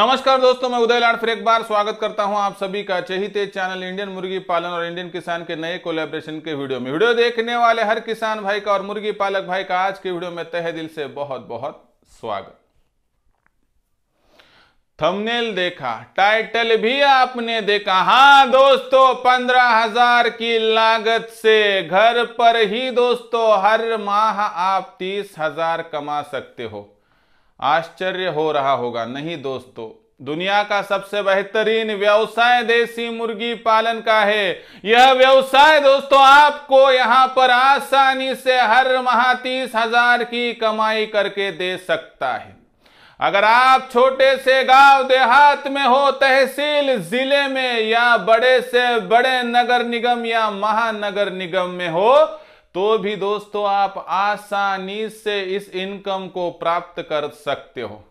नमस्कार दोस्तों मैं उदय लाड फिर एक बार स्वागत करता हूं आप सभी का चहिते चैनल इंडियन मुर्गी पालन और इंडियन किसान के नए कोलेब्रेशन के वीडियो में वीडियो देखने वाले हर किसान भाई का और मुर्गी पालक भाई का आज के वीडियो में तह दिल से बहुत बहुत स्वागत थंबनेल देखा टाइटल भी आपने देखा हाँ दोस्तों पंद्रह हजार की लागत से घर पर ही दोस्तों हर माह आप तीस हजार कमा सकते हो आश्चर्य हो रहा होगा नहीं दोस्तों दुनिया का सबसे बेहतरीन व्यवसाय देसी मुर्गी पालन का है यह व्यवसाय दोस्तों आपको यहां पर आसानी से हर माह तीस हजार की कमाई करके दे सकता है अगर आप छोटे से गांव देहात में हो तहसील जिले में या बड़े से बड़े नगर निगम या महानगर निगम में हो तो भी दोस्तों आप आसानी से इस इनकम को प्राप्त कर सकते हो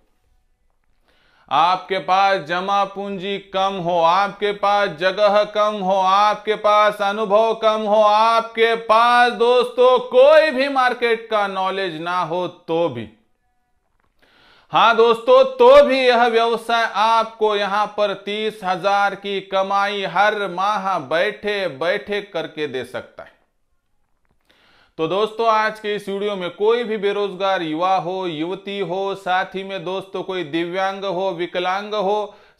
आपके पास जमा पूंजी कम हो आपके पास जगह कम हो आपके पास अनुभव कम हो आपके पास दोस्तों कोई भी मार्केट का नॉलेज ना हो तो भी हाँ दोस्तों तो भी यह व्यवसाय आपको यहां पर तीस हजार की कमाई हर माह बैठे बैठे करके दे सकता है तो दोस्तों आज के इस वीडियो में कोई भी बेरोजगार युवा हो युवती हो साथ ही में दोस्तों कोई दिव्यांग हो विकलांग हो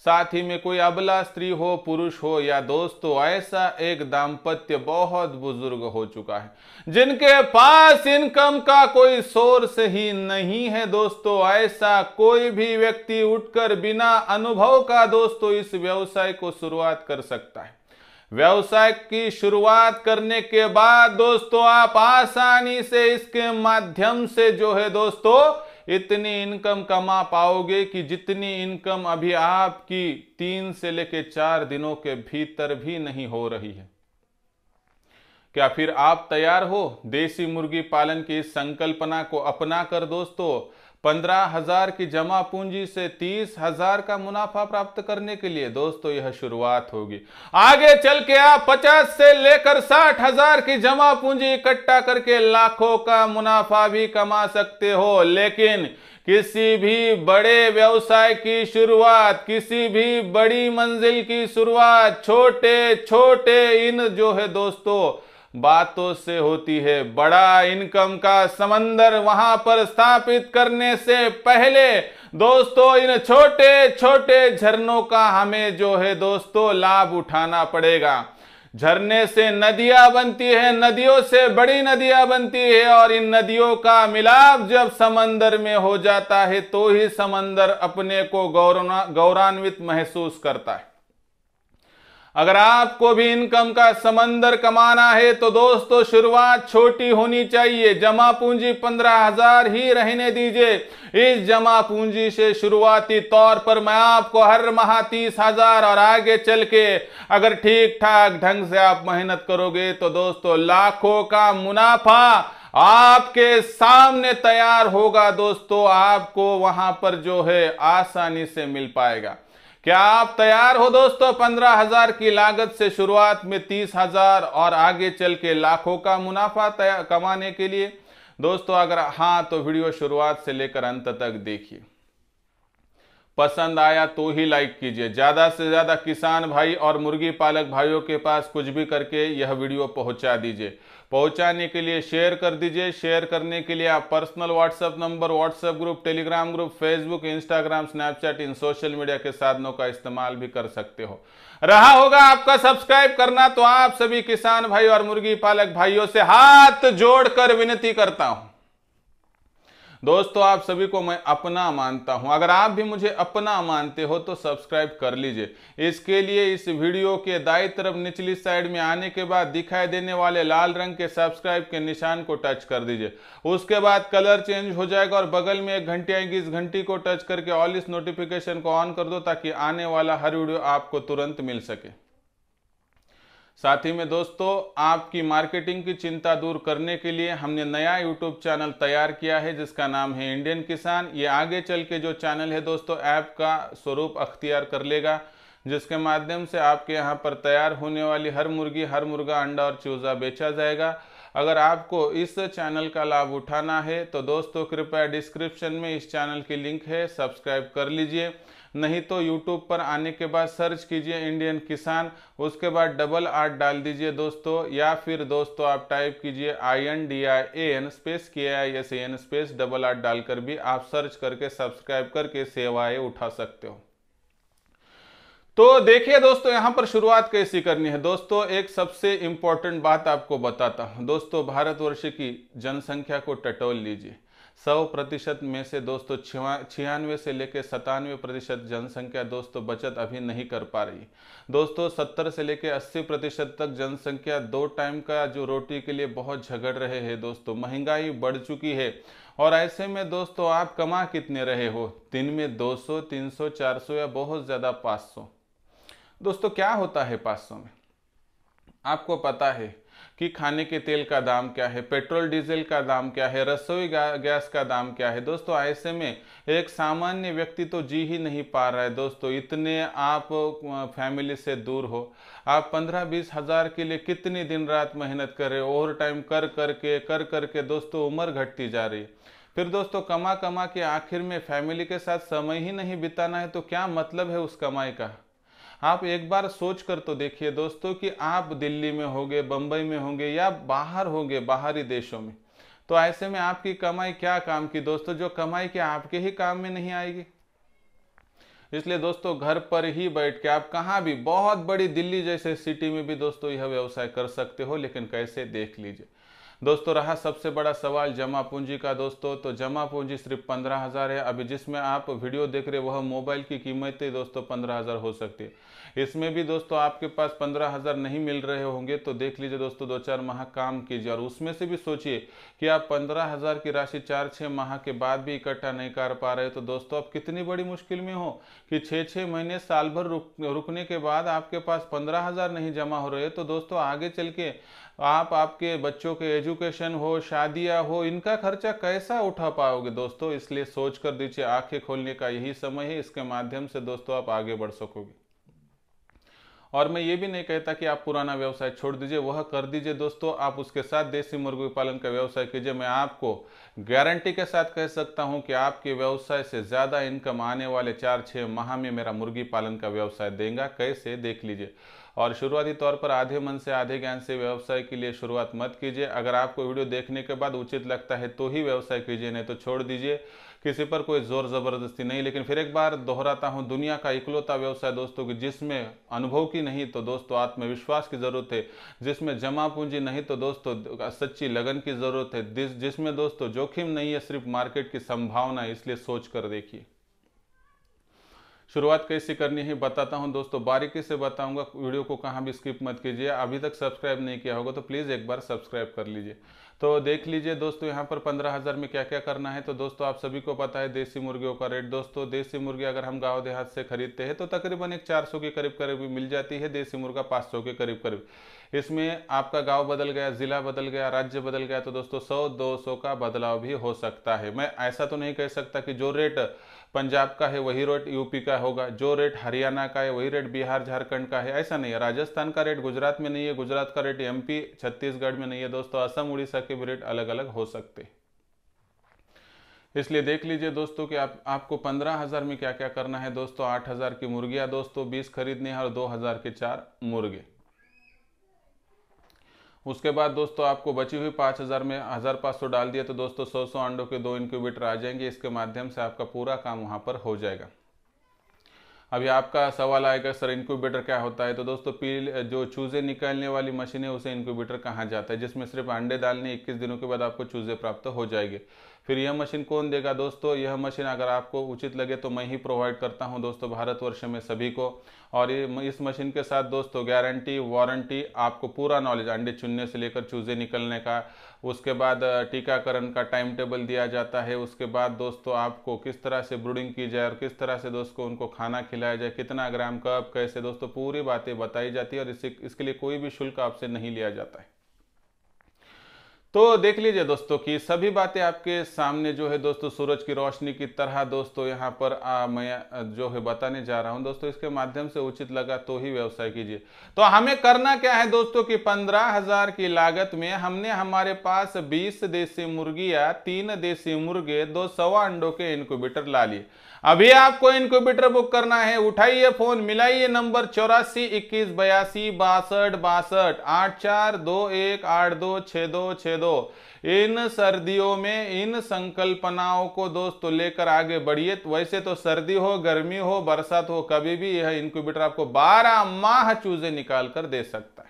साथ ही में कोई अबला स्त्री हो पुरुष हो या दोस्तों ऐसा एक दाम्पत्य बहुत बुजुर्ग हो चुका है जिनके पास इनकम का कोई सोर्स ही नहीं है दोस्तों ऐसा कोई भी व्यक्ति उठकर बिना अनुभव का दोस्तों इस व्यवसाय को शुरुआत कर सकता है व्यवसाय की शुरुआत करने के बाद दोस्तों आप आसानी से इसके माध्यम से जो है दोस्तों इतनी इनकम कमा पाओगे कि जितनी इनकम अभी आपकी तीन से लेके चार दिनों के भीतर भी नहीं हो रही है क्या फिर आप तैयार हो देसी मुर्गी पालन की इस संकल्पना को अपना कर दोस्तों पंद्रह हजार की जमा पूंजी से तीस हजार का मुनाफा प्राप्त करने के लिए दोस्तों यह शुरुआत होगी आगे चल के आप पचास से लेकर साठ हजार की जमा पूंजी इकट्ठा करके लाखों का मुनाफा भी कमा सकते हो लेकिन किसी भी बड़े व्यवसाय की शुरुआत किसी भी बड़ी मंजिल की शुरुआत छोटे छोटे इन जो है दोस्तों बातों से होती है बड़ा इनकम का समंदर वहां पर स्थापित करने से पहले दोस्तों इन छोटे छोटे झरनों का हमें जो है दोस्तों लाभ उठाना पड़ेगा झरने से नदियां बनती है नदियों से बड़ी नदियां बनती है और इन नदियों का मिलाप जब समंदर में हो जाता है तो ही समंदर अपने को गौरवान्वित महसूस करता है अगर आपको भी इनकम का समंदर कमाना है तो दोस्तों शुरुआत छोटी होनी चाहिए जमा पूंजी पंद्रह हजार ही रहने दीजिए इस जमा पूंजी से शुरुआती तौर पर मैं आपको हर माह तीस हजार और आगे चल के अगर ठीक ठाक ढंग से आप मेहनत करोगे तो दोस्तों लाखों का मुनाफा आपके सामने तैयार होगा दोस्तों आपको वहां पर जो है आसानी से मिल पाएगा क्या आप तैयार हो दोस्तों पंद्रह हजार की लागत से शुरुआत में तीस हजार और आगे चल के लाखों का मुनाफा कमाने के लिए दोस्तों अगर हाँ तो वीडियो शुरुआत से लेकर अंत तक देखिए पसंद आया तो ही लाइक कीजिए ज्यादा से ज्यादा किसान भाई और मुर्गी पालक भाइयों के पास कुछ भी करके यह वीडियो पहुंचा दीजिए पहुंचाने के लिए शेयर कर दीजिए शेयर करने के लिए आप personal WhatsApp number WhatsApp group Telegram group Facebook Instagram Snapchat इन सोशल मीडिया के साधनों का इस्तेमाल भी कर सकते हो रहा होगा आपका सब्सक्राइब करना तो आप सभी किसान भाई और मुर्गी पालक भाइयों से हाथ जोड़कर विनती करता हूं दोस्तों आप सभी को मैं अपना मानता हूं अगर आप भी मुझे अपना मानते हो तो सब्सक्राइब कर लीजिए इसके लिए इस वीडियो के दाई तरफ निचली साइड में आने के बाद दिखाई देने वाले लाल रंग के सब्सक्राइब के निशान को टच कर दीजिए उसके बाद कलर चेंज हो जाएगा और बगल में एक घंटी आएगी इस घंटी को टच करके ऑल इस नोटिफिकेशन को ऑन कर दो ताकि आने वाला हर वीडियो आपको तुरंत मिल सके साथ ही में दोस्तों आपकी मार्केटिंग की चिंता दूर करने के लिए हमने नया यूट्यूब चैनल तैयार किया है जिसका नाम है इंडियन किसान ये आगे चल के जो चैनल है दोस्तों ऐप का स्वरूप अख्तियार कर लेगा जिसके माध्यम से आपके यहाँ पर तैयार होने वाली हर मुर्गी हर मुर्गा अंडा और चूज़ा बेचा जाएगा अगर आपको इस चैनल का लाभ उठाना है तो दोस्तों कृपया डिस्क्रिप्शन में इस चैनल की लिंक है सब्सक्राइब कर लीजिए नहीं तो यूट्यूब पर आने के बाद सर्च कीजिए इंडियन किसान उसके बाद डबल आठ डाल दीजिए दोस्तों या फिर दोस्तों आप टाइप कीजिए I N D I A N space K I S N space double आठ डालकर भी आप सर्च करके सब्सक्राइब करके सेवाएं उठा सकते हो तो देखिए दोस्तों यहाँ पर शुरुआत कैसी करनी है दोस्तों एक सबसे इंपॉर्टेंट बात आपको बताता हूँ दोस्तों भारतवर्ष की जनसंख्या को टटोल लीजिए सौ प्रतिशत में से दोस्तों छियानवे से लेकर सतानवे प्रतिशत जनसंख्या दोस्तों बचत अभी नहीं कर पा रही दोस्तों सत्तर से लेकर अस्सी प्रतिशत तक जनसंख्या दो टाइम का जो रोटी के लिए बहुत झगड़ रहे हैं दोस्तों महंगाई बढ़ चुकी है और ऐसे में दोस्तों आप कमा कितने रहे हो दिन में 200, 300, 400 या बहुत ज़्यादा 500 दोस्तों क्या होता है पाँच सौ में आपको पता है कि खाने के तेल का दाम क्या है पेट्रोल डीजल का दाम क्या है रसोई गैस का दाम क्या है दोस्तों ऐसे में एक सामान्य व्यक्ति तो जी ही नहीं पा रहा है दोस्तों इतने आप फैमिली से दूर हो आप पंद्रह बीस हजार के लिए कितनी दिन रात मेहनत करें ओवर टाइम कर कर के कर कर के दोस्तों उम्र घटती जा रही है फिर दोस्तों कमा कमा के आखिर में फैमिली के साथ समय ही नहीं बिताना है तो क्या मतलब है उस कमाई का आप एक बार सोच कर तो देखिए दोस्तों कि आप दिल्ली में होंगे बम्बई में होंगे या बाहर होंगे बाहरी देशों में तो ऐसे में आपकी कमाई क्या काम की दोस्तों जो कमाई के आपके ही काम में नहीं आएगी इसलिए दोस्तों घर पर ही बैठ के आप कहाँ भी बहुत बड़ी दिल्ली जैसे सिटी में भी दोस्तों यह व्यवसाय कर सकते हो लेकिन कैसे देख लीजिए दोस्तों रहा सबसे बड़ा सवाल जमा पूंजी का दोस्तों तो जमा पूंजी सिर्फ पंद्रह हज़ार है अभी जिसमें आप वीडियो देख रहे वह मोबाइल की कीमत दोस्तों पंद्रह हज़ार हो सकती है इसमें भी दोस्तों आपके पास पंद्रह हज़ार नहीं मिल रहे होंगे तो देख लीजिए दोस्तों दो चार माह काम कीजिए और उसमें से भी सोचिए कि आप पंद्रह हज़ार की राशि चार छः माह के बाद भी इकट्ठा नहीं कर पा रहे तो दोस्तों आप कितनी बड़ी मुश्किल में हो कि छः छः महीने साल भर रुक रुकने के बाद आपके पास पंद्रह हज़ार नहीं जमा हो रहे तो दोस्तों आगे चल के आप आपके बच्चों के एजुकेशन हो शादियां हो इनका खर्चा कैसा उठा पाओगे दोस्तों इसलिए सोच कर दीजिए आंखें खोलने का यही समय है इसके माध्यम से दोस्तों आप आगे बढ़ सकोगे और मैं ये भी नहीं कहता कि आप पुराना व्यवसाय छोड़ दीजिए वह कर दीजिए दोस्तों आप उसके साथ देसी मुर्गी पालन का व्यवसाय कीजिए मैं आपको गारंटी के साथ कह सकता हूँ कि आपके व्यवसाय से ज़्यादा इनकम आने वाले चार छः माह में मेरा मुर्गी पालन का व्यवसाय देगा कैसे देख लीजिए और शुरुआती तौर पर आधे मन से आधे ज्ञान से व्यवसाय के लिए शुरुआत मत कीजिए अगर आपको वीडियो देखने के बाद उचित लगता है तो ही व्यवसाय कीजिए नहीं तो छोड़ दीजिए किसी पर कोई जोर ज़बरदस्ती नहीं लेकिन फिर एक बार दोहराता हूँ दुनिया का इकलौता व्यवसाय दोस्तों की जिसमें अनुभव की नहीं तो दोस्तों आत्मविश्वास की ज़रूरत है जिसमें जमा पूंजी नहीं तो दोस्तों सच्ची लगन की ज़रूरत है जिसमें दोस्तों जोखिम नहीं है सिर्फ मार्केट की संभावना इसलिए सोच कर देखिए शुरुआत कैसे करनी है बताता हूँ दोस्तों बारीकी से बताऊँगा वीडियो को कहाँ भी स्किप मत कीजिए अभी तक सब्सक्राइब नहीं किया होगा तो प्लीज़ एक बार सब्सक्राइब कर लीजिए तो देख लीजिए दोस्तों यहाँ पर पंद्रह हज़ार में क्या क्या करना है तो दोस्तों आप सभी को पता है देसी मुर्गियों का रेट दोस्तों देसी मुर्गी अगर हम गाँव देहात से खरीदते हैं तो तकरीबन एक चार के करीब करीब मिल जाती है देसी मुर्गा पाँच के करीब करीब इसमें आपका गांव बदल गया जिला बदल गया राज्य बदल गया तो दोस्तों सौ दो सौ का बदलाव भी हो सकता है मैं ऐसा तो नहीं कह सकता कि जो रेट पंजाब का है वही रेट यूपी का होगा जो रेट हरियाणा का है वही रेट बिहार झारखंड का है ऐसा नहीं है राजस्थान का रेट गुजरात में नहीं है गुजरात का रेट एमपी छत्तीसगढ़ में नहीं है दोस्तों असम उड़ीसा के भी रेट अलग अलग हो सकते इसलिए देख लीजिए दोस्तों कि आप आपको पंद्रह हजार में क्या क्या करना है दोस्तों आठ हजार की मुर्गियां दोस्तों बीस खरीदनी है और दो हजार के चार मुर्गे उसके बाद दोस्तों आपको बची हुई पाँच हज़ार में हज़ार पाँच सौ डाल दिया तो दोस्तों सौ सौ अंडों के दो इनक्यूबेटर आ जाएंगे इसके माध्यम से आपका पूरा काम वहाँ पर हो जाएगा अभी आपका सवाल आएगा सर इंक्यूबेटर क्या होता है तो दोस्तों पील जो चूज़े निकालने वाली मशीन है उसे इंक्यूबेटर कहा जाता है जिसमें सिर्फ अंडे डालने 21 दिनों के बाद आपको चूज़े प्राप्त हो जाएंगे फिर यह मशीन कौन देगा दोस्तों यह मशीन अगर आपको उचित लगे तो मैं ही प्रोवाइड करता हूं दोस्तों भारतवर्ष में सभी को और इस मशीन के साथ दोस्तों गारंटी वारंटी आपको पूरा नॉलेज अंडे चुनने से लेकर चूजे निकलने का उसके बाद टीकाकरण का टाइम टेबल दिया जाता है उसके बाद दोस्तों आपको किस तरह से ब्रूडिंग की जाए और किस तरह से दोस्तों उनको खाना खिलाया जाए कितना ग्राम कब कैसे दोस्तों पूरी बातें बताई जाती है और इसे इसके लिए कोई भी शुल्क आपसे नहीं लिया जाता है तो देख लीजिए दोस्तों कि सभी बातें आपके सामने जो है दोस्तों सूरज की रोशनी की तरह दोस्तों यहाँ पर आ, मैं जो है बताने जा रहा हूँ दोस्तों इसके माध्यम से उचित लगा तो ही व्यवसाय कीजिए तो हमें करना क्या है दोस्तों कि पंद्रह हजार की लागत में हमने हमारे पास बीस देसी मुर्गिया तीन देसी मुर्गे दो सवा अंडों के इनक्यूबेटर ला लिए अभी आपको इनक्यूबेटर बुक करना है उठाइए फोन मिलाइए नंबर चौरासी इक्कीस बयासी बासठ बासठ आठ चार दो एक आठ दो छः दो छः दो इन सर्दियों में इन संकल्पनाओं को दोस्तों लेकर आगे बढ़िए तो वैसे तो सर्दी हो गर्मी हो बरसात हो कभी भी यह इनक्यूबेटर आपको 12 माह चूजे निकाल कर दे सकता है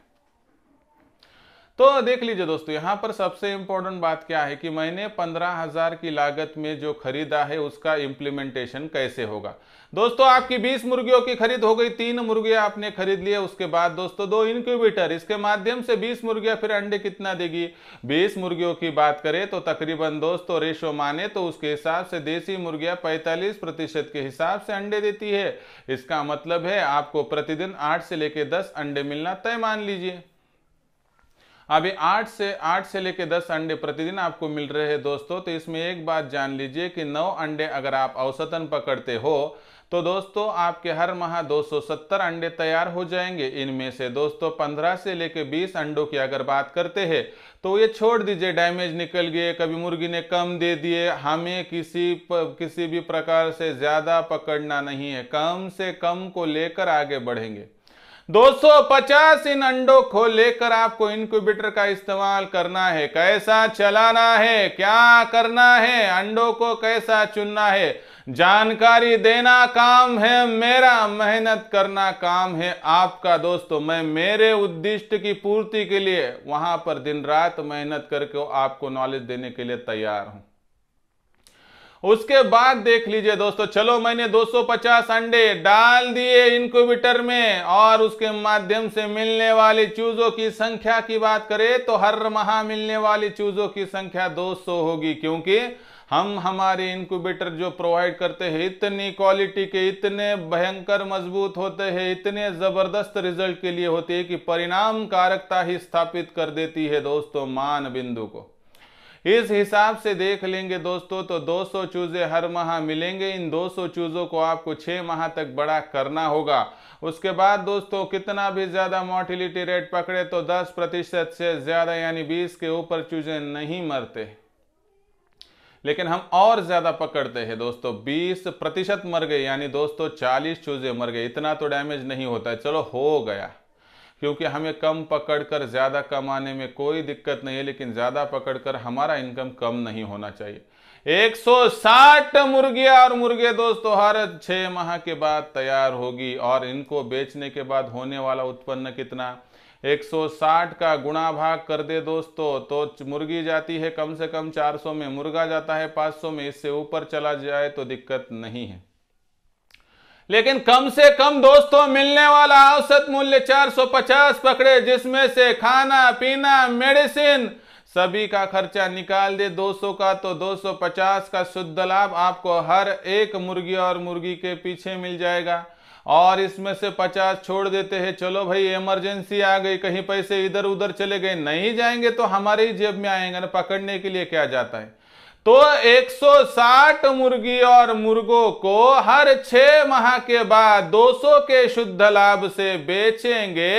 तो देख लीजिए दोस्तों यहाँ पर सबसे इम्पोर्टेंट बात क्या है कि मैंने पंद्रह हजार की लागत में जो खरीदा है उसका इम्प्लीमेंटेशन कैसे होगा दोस्तों आपकी बीस मुर्गियों की खरीद हो गई तीन मुर्गियां आपने खरीद लिए उसके बाद दोस्तों दो इनक्यूबेटर इसके माध्यम से बीस मुर्गियां फिर अंडे कितना देगी बीस मुर्गियों की बात करें तो तकरीबन दोस्तों रेशो माने तो उसके हिसाब से देसी मुर्गियां पैंतालीस प्रतिशत के हिसाब से अंडे देती है इसका मतलब है आपको प्रतिदिन आठ से लेकर दस अंडे मिलना तय मान लीजिए अभी आठ से आठ से लेकर दस अंडे प्रतिदिन आपको मिल रहे हैं दोस्तों तो इसमें एक बात जान लीजिए कि नौ अंडे अगर आप औसतन पकड़ते हो तो दोस्तों आपके हर माह 270 अंडे तैयार हो जाएंगे इनमें से दोस्तों 15 से लेकर 20 अंडों की अगर बात करते हैं तो ये छोड़ दीजिए डैमेज निकल गए कभी मुर्गी ने कम दे दिए हमें किसी प, किसी भी प्रकार से ज़्यादा पकड़ना नहीं है कम से कम को लेकर आगे बढ़ेंगे 250 इन अंडों को लेकर आपको इनक्यूबेटर का इस्तेमाल करना है कैसा चलाना है क्या करना है अंडों को कैसा चुनना है जानकारी देना काम है मेरा मेहनत करना काम है आपका दोस्तों मैं मेरे उद्दिष्ट की पूर्ति के लिए वहां पर दिन रात मेहनत करके आपको नॉलेज देने के लिए तैयार हूं उसके बाद देख लीजिए दोस्तों चलो मैंने 250 अंडे डाल दिए इनक्यूबेटर में और उसके माध्यम से मिलने वाली चूजों की संख्या की बात करें तो हर माह मिलने वाली चूजों की संख्या 200 होगी क्योंकि हम हमारे इनक्यूबेटर जो प्रोवाइड करते हैं इतनी क्वालिटी के इतने भयंकर मजबूत होते हैं इतने जबरदस्त रिजल्ट के लिए होते हैं कि परिणाम कारकता ही स्थापित कर देती है दोस्तों मान बिंदु को इस हिसाब से देख लेंगे दोस्तों तो 200 चूजे हर माह मिलेंगे इन 200 चूजों को आपको छः माह तक बड़ा करना होगा उसके बाद दोस्तों कितना भी ज़्यादा मोर्टिलिटी रेट पकड़े तो 10 प्रतिशत से ज़्यादा यानी बीस के ऊपर चूजे नहीं मरते लेकिन हम और ज़्यादा पकड़ते हैं दोस्तों 20 प्रतिशत मर गए यानी दोस्तों 40 चूजे मर गए इतना तो डैमेज नहीं होता चलो हो गया क्योंकि हमें कम पकड़कर ज़्यादा कमाने में कोई दिक्कत नहीं है लेकिन ज़्यादा पकड़कर हमारा इनकम कम नहीं होना चाहिए 160 मुर्गियाँ और मुर्गे दोस्तों हर छः माह के बाद तैयार होगी और इनको बेचने के बाद होने वाला उत्पन्न कितना 160 का गुणा भाग कर दे दोस्तों तो मुर्गी जाती है कम से कम 400 में मुर्गा जाता है 500 में इससे ऊपर चला जाए तो दिक्कत नहीं है लेकिन कम से कम दोस्तों मिलने वाला औसत मूल्य 450 पकड़े जिसमें से खाना पीना मेडिसिन सभी का खर्चा निकाल दे 200 का तो 250 का शुद्ध लाभ आपको हर एक मुर्गी और मुर्गी के पीछे मिल जाएगा और इसमें से 50 छोड़ देते हैं चलो भाई इमरजेंसी आ गई कहीं पैसे इधर उधर चले गए नहीं जाएंगे तो हमारे ही जेब में आएंगे ना पकड़ने के लिए क्या जाता है तो 160 मुर्गी और मुर्गों को हर छह माह के बाद 200 के शुद्ध लाभ से बेचेंगे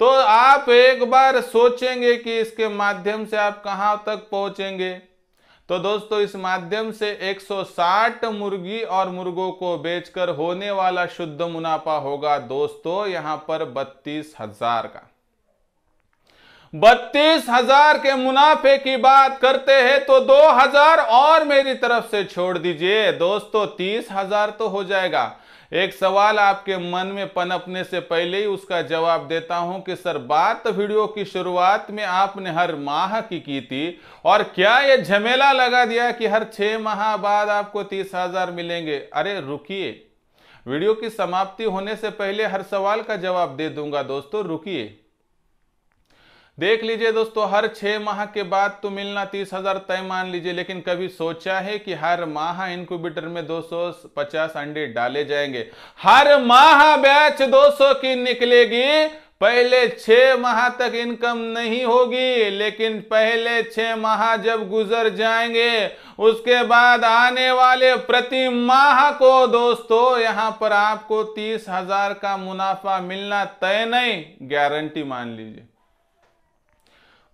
तो आप एक बार सोचेंगे कि इसके माध्यम से आप कहां तक पहुंचेंगे तो दोस्तों इस माध्यम से 160 मुर्गी और मुर्गों को बेचकर होने वाला शुद्ध मुनाफा होगा दोस्तों यहां पर बत्तीस हजार का बत्तीस हजार के मुनाफे की बात करते हैं तो दो हजार और मेरी तरफ से छोड़ दीजिए दोस्तों तीस हजार तो हो जाएगा एक सवाल आपके मन में पनपने से पहले ही उसका जवाब देता हूं कि सर बात वीडियो की शुरुआत में आपने हर माह की की थी और क्या यह झमेला लगा दिया कि हर छह माह बाद आपको तीस हजार मिलेंगे अरे रुकिए वीडियो की समाप्ति होने से पहले हर सवाल का जवाब दे दूंगा दोस्तों रुकिए देख लीजिए दोस्तों हर छह माह के बाद तो मिलना तीस हजार तय मान लीजिए लेकिन कभी सोचा है कि हर माह इनक्यूबेटर में 250 अंडे डाले जाएंगे हर माह बैच 200 की निकलेगी पहले छह माह तक इनकम नहीं होगी लेकिन पहले छह माह जब गुजर जाएंगे उसके बाद आने वाले प्रति माह को दोस्तों यहां पर आपको तीस हजार का मुनाफा मिलना तय नहीं गारंटी मान लीजिए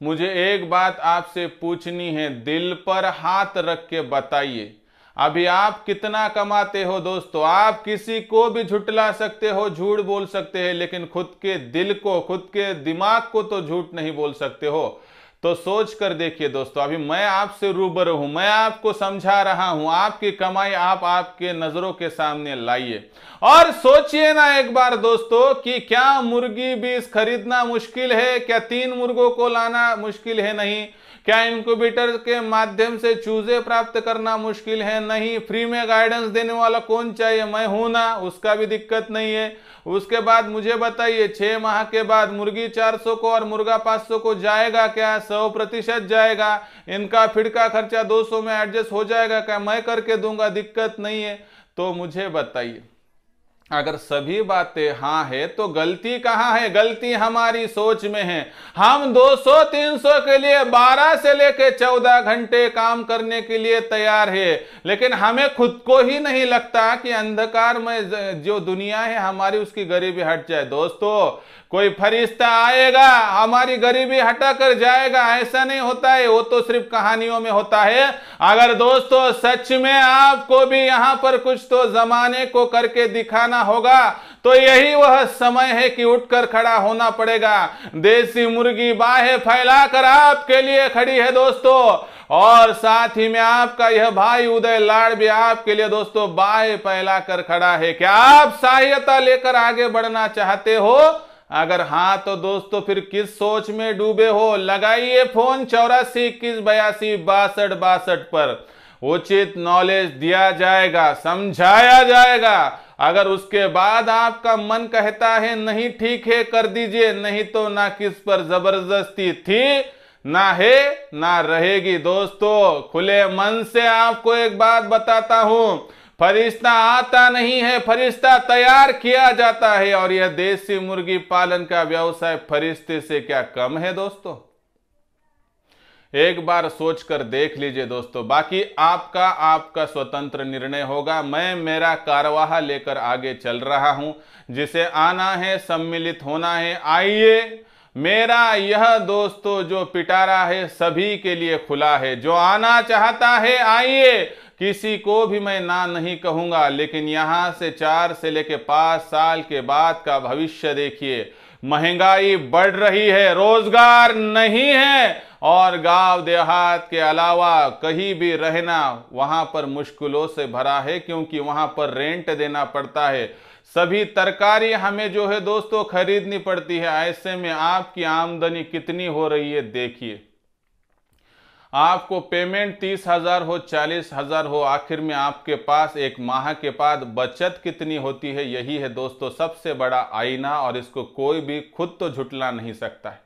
मुझे एक बात आपसे पूछनी है दिल पर हाथ रख के बताइए अभी आप कितना कमाते हो दोस्तों आप किसी को भी झुटला सकते हो झूठ बोल सकते हैं लेकिन खुद के दिल को खुद के दिमाग को तो झूठ नहीं बोल सकते हो तो सोच कर देखिए दोस्तों अभी मैं आपसे रूबरू हूं मैं आपको समझा रहा हूं आपकी कमाई आप आपके नजरों के सामने लाइए और सोचिए ना एक बार दोस्तों कि क्या मुर्गी बीज खरीदना मुश्किल है क्या तीन मुर्गों को लाना मुश्किल है नहीं क्या इनक्यूबेटर के माध्यम से चूजे प्राप्त करना मुश्किल है नहीं फ्री में गाइडेंस देने वाला कौन चाहिए मैं हूं ना उसका भी दिक्कत नहीं है उसके बाद मुझे बताइए छह माह के बाद मुर्गी 400 को और मुर्गा 500 को जाएगा क्या सौ प्रतिशत जाएगा इनका फिड का खर्चा 200 में एडजस्ट हो जाएगा क्या मैं करके दूंगा दिक्कत नहीं है तो मुझे बताइए अगर सभी बातें हाँ है तो गलती कहाँ है गलती हमारी सोच में है हम 200-300 के लिए 12 से लेकर 14 घंटे काम करने के लिए तैयार है लेकिन हमें खुद को ही नहीं लगता कि अंधकार में जो दुनिया है हमारी उसकी गरीबी हट जाए दोस्तों कोई फरिश्ता आएगा हमारी गरीबी हटा कर जाएगा ऐसा नहीं होता है वो तो सिर्फ कहानियों में होता है अगर दोस्तों सच में आपको भी यहां पर कुछ तो जमाने को करके दिखाना होगा तो यही वह समय है कि उठकर खड़ा होना पड़ेगा देसी मुर्गी बाहें फैलाकर आपके लिए खड़ी है दोस्तों और साथ ही में आपका यह भाई उदय लाड़ भी आपके लिए दोस्तों बाहें कर खड़ा है क्या आप सहायता लेकर आगे बढ़ना चाहते हो अगर हाँ तो दोस्तों तो फिर किस सोच में डूबे हो लगाइए फोन चौरासी इक्कीस बयासी बासठ बासठ पर उचित नॉलेज दिया जाएगा समझाया जाएगा अगर उसके बाद आपका मन कहता है नहीं ठीक है कर दीजिए नहीं तो ना किस पर जबरदस्ती थी ना है ना रहेगी दोस्तों खुले मन से आपको एक बात बताता हूं फरिश्ता आता नहीं है फरिश्ता तैयार किया जाता है और यह देसी मुर्गी पालन का व्यवसाय फरिश्ते से क्या कम है दोस्तों एक बार सोच कर देख लीजिए दोस्तों बाकी आपका आपका स्वतंत्र निर्णय होगा मैं मेरा कारवाह लेकर आगे चल रहा हूं जिसे आना है सम्मिलित होना है आइए मेरा यह दोस्तों जो पिटारा है सभी के लिए खुला है जो आना चाहता है आइए किसी को भी मैं ना नहीं कहूँगा लेकिन यहाँ से चार से लेके पाँच साल के बाद का भविष्य देखिए महंगाई बढ़ रही है रोजगार नहीं है और गांव देहात के अलावा कहीं भी रहना वहां पर मुश्किलों से भरा है क्योंकि वहां पर रेंट देना पड़ता है सभी तरकारी हमें जो है दोस्तों खरीदनी पड़ती है ऐसे में आपकी आमदनी कितनी हो रही है देखिए आपको पेमेंट तीस हजार हो चालीस हजार हो आखिर में आपके पास एक माह के बाद बचत कितनी होती है यही है दोस्तों सबसे बड़ा आईना और इसको कोई भी खुद तो झुटला नहीं सकता है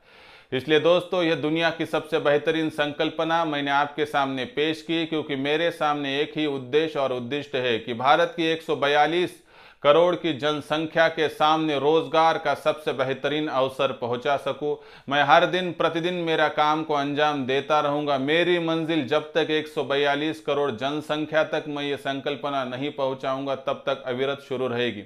इसलिए दोस्तों यह दुनिया की सबसे बेहतरीन संकल्पना मैंने आपके सामने पेश की क्योंकि मेरे सामने एक ही उद्देश्य और उद्दिष्ट है कि भारत की एक करोड़ की जनसंख्या के सामने रोजगार का सबसे बेहतरीन अवसर पहुंचा सकूं मैं हर दिन प्रतिदिन मेरा काम को अंजाम देता रहूंगा मेरी मंजिल जब तक 142 करोड़ जनसंख्या तक मैं ये संकल्पना नहीं पहुंचाऊंगा तब तक अविरत शुरू रहेगी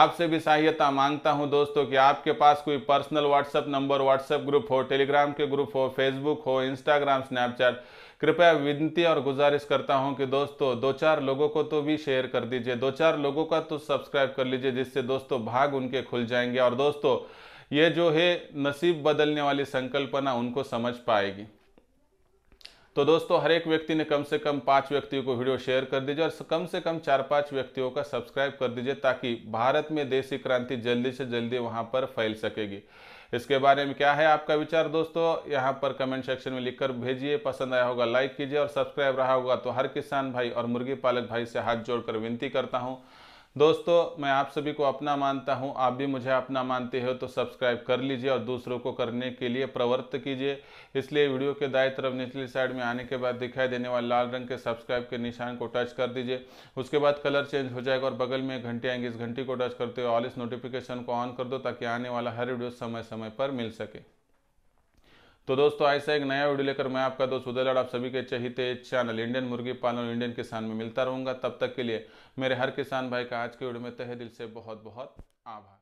आपसे भी सहायता मांगता हूं दोस्तों कि आपके पास कोई personal WhatsApp number WhatsApp group हो टेलीग्राम के ग्रुप हो फेसबुक हो इंस्टाग्राम स्नैपचैट कृपया विनती और गुजारिश करता हूं कि दोस्तों दो चार लोगों को तो भी शेयर कर दीजिए दो चार लोगों का तो सब्सक्राइब कर लीजिए जिससे दोस्तों भाग उनके खुल जाएंगे और दोस्तों ये जो है नसीब बदलने वाली संकल्पना उनको समझ पाएगी तो दोस्तों हर एक व्यक्ति ने कम से कम पांच व्यक्तियों को वीडियो शेयर कर दीजिए और कम से कम चार पांच व्यक्तियों का सब्सक्राइब कर दीजिए ताकि भारत में देसी क्रांति जल्दी से जल्दी वहां पर फैल सकेगी इसके बारे में क्या है आपका विचार दोस्तों यहाँ पर कमेंट सेक्शन में लिखकर भेजिए पसंद आया होगा लाइक कीजिए और सब्सक्राइब रहा होगा तो हर किसान भाई और मुर्गी पालक भाई से हाथ जोड़कर विनती करता हूँ दोस्तों मैं आप सभी को अपना मानता हूँ आप भी मुझे अपना मानते हो तो सब्सक्राइब कर लीजिए और दूसरों को करने के लिए प्रवृत्त कीजिए इसलिए वीडियो के दाएं तरफ निचली साइड में आने के बाद दिखाई देने वाले लाल रंग के सब्सक्राइब के निशान को टच कर दीजिए उसके बाद कलर चेंज हो जाएगा और बगल में घंटी आएंगे इस घंटी को टच करते हुए ऑल इस नोटिफिकेशन को ऑन कर दो ताकि आने वाला हर वीडियो समय समय पर मिल सके तो दोस्तों ऐसा एक नया वीडियो लेकर मैं आपका दोस्त उदय आप सभी के चहिते चैनल इंडियन मुर्गी पालन इंडियन किसान में मिलता रहूंगा तब तक के लिए मेरे हर किसान भाई का आज के वीडियो में तहे दिल से बहुत बहुत आभार